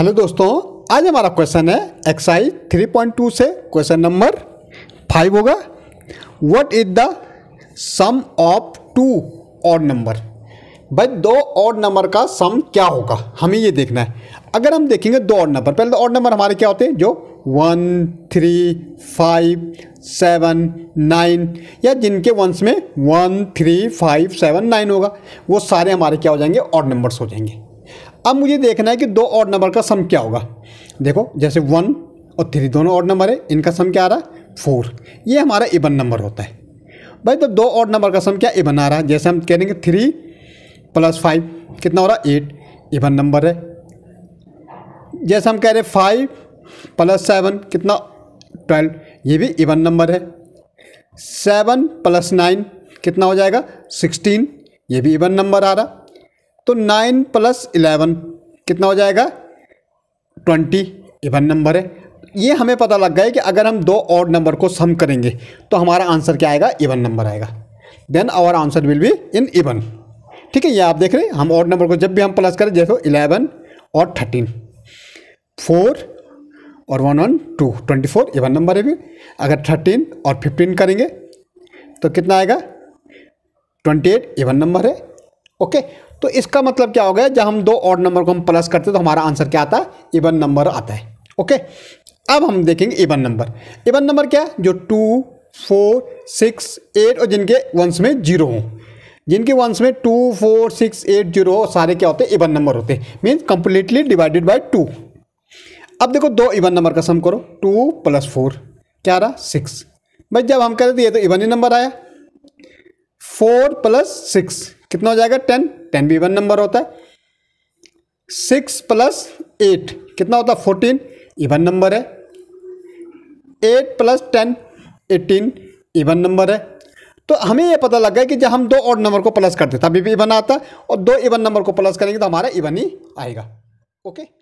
hello दोस्तों आज हमारा क्वेश्चन है एक्साइज 3.2 से क्वेश्चन नंबर फाइव होगा what is the sum of two और नंबर भाई दो और नंबर का सम क्या होगा हमें ये देखना है अगर हम देखेंगे दो और नंबर पहले तो और नंबर हमारे क्या होते हैं जो one three five seven nine या जिनके वंस में one three five seven nine होगा वो सारे हमारे क्या हो जाएंगे और नंबर्स हो जाएंगे अब मुझे देखना है कि दो और नंबर का सम क्या होगा देखो जैसे वन और थ्री दोनों ऑड नंबर है इनका सम क्या आ रहा है फोर ये हमारा इवन नंबर होता है भाई तो दो ऑड नंबर का सम क्या इवन आ रहा है जैसे हम कह रहे थ्री प्लस फाइव कितना हो रहा है एट इवन नंबर है जैसे हम कह रहे हैं फाइव प्लस सेवन कितना ट्वेल्व ये भी इवन नंबर है सेवन प्लस नाइन कितना हो जाएगा सिक्सटीन ये भी इवन नंबर आ रहा तो नाइन प्लस इलेवन कितना हो जाएगा ट्वेंटी इवन नंबर है ये हमें पता लग गया कि अगर हम दो और नंबर को सम करेंगे तो हमारा आंसर क्या आएगा इवन नंबर आएगा then our answer will be in even ठीक है ये आप देख रहे हैं हम और नंबर को जब भी हम प्लस करें देखो इलेवन और थर्टीन फोर और one one two twenty four even number है भी अगर थर्टीन और फिफ्टीन करेंगे तो कितना आएगा ट्वेंटी एट इवन नंबर है ओके तो इसका मतलब क्या हो गया जब हम दो ऑड नंबर को हम प्लस करते हैं तो हमारा आंसर क्या आता है इवन नंबर आता है ओके अब हम देखेंगे इवन नंबर इवन नंबर क्या है जो टू फोर सिक्स एट और जिनके वंस में जीरो हों जिनके वंस में two four six eight zero सारे क्या होते हैं इवन नंबर होते हैं means completely divided by two अब देखो दो इवन नंबर का सम करो टू प्लस फोर क्या रहा सिक्स भाई जब हम कहते थे ये तो इवन ही नंबर आया फोर प्लस सिक्स कितना हो जाएगा टेन टेन भी वन नंबर होता है सिक्स प्लस एट कितना होता है फोर्टीन इवन नंबर है eight plus ten eighteen even number है तो हमें यह पता लग गया कि जब हम दो और नंबर को प्लस करते तभी भी इवन आता है और दो इवन नंबर को प्लस करेंगे तो हमारा इवन ही आएगा ओके